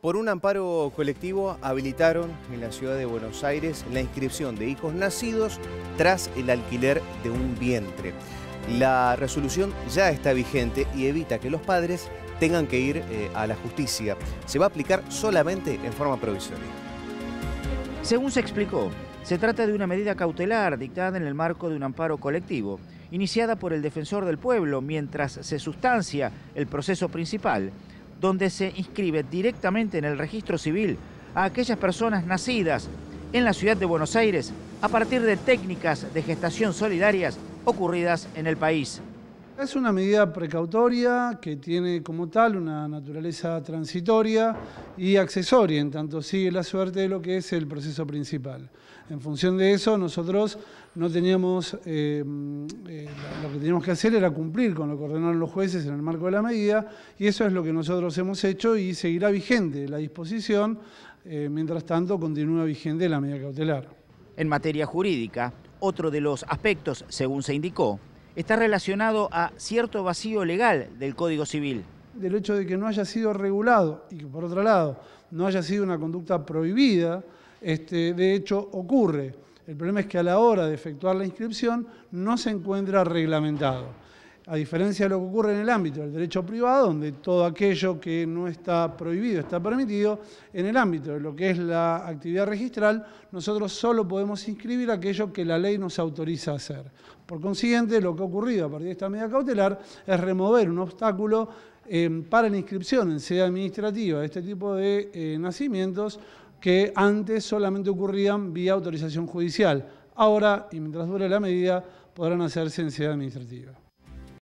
Por un amparo colectivo habilitaron en la ciudad de Buenos Aires la inscripción de hijos nacidos tras el alquiler de un vientre. La resolución ya está vigente y evita que los padres tengan que ir eh, a la justicia. Se va a aplicar solamente en forma provisoria. Según se explicó, se trata de una medida cautelar dictada en el marco de un amparo colectivo, iniciada por el defensor del pueblo mientras se sustancia el proceso principal donde se inscribe directamente en el registro civil a aquellas personas nacidas en la ciudad de Buenos Aires a partir de técnicas de gestación solidarias ocurridas en el país. Es una medida precautoria que tiene como tal una naturaleza transitoria y accesoria, en tanto sigue la suerte de lo que es el proceso principal. En función de eso, nosotros no teníamos eh, eh, que teníamos que hacer era cumplir con lo que ordenaron los jueces en el marco de la medida, y eso es lo que nosotros hemos hecho y seguirá vigente la disposición, eh, mientras tanto continúa vigente la medida cautelar. En materia jurídica, otro de los aspectos, según se indicó, está relacionado a cierto vacío legal del Código Civil. Del hecho de que no haya sido regulado y que, por otro lado, no haya sido una conducta prohibida, este, de hecho ocurre. El problema es que a la hora de efectuar la inscripción no se encuentra reglamentado. A diferencia de lo que ocurre en el ámbito del derecho privado, donde todo aquello que no está prohibido está permitido, en el ámbito de lo que es la actividad registral, nosotros solo podemos inscribir aquello que la ley nos autoriza a hacer. Por consiguiente, lo que ha ocurrido a partir de esta medida cautelar es remover un obstáculo eh, para la inscripción en sede administrativa de este tipo de eh, nacimientos que antes solamente ocurrían vía autorización judicial. Ahora, y mientras dure la medida, podrán hacerse en sede administrativa.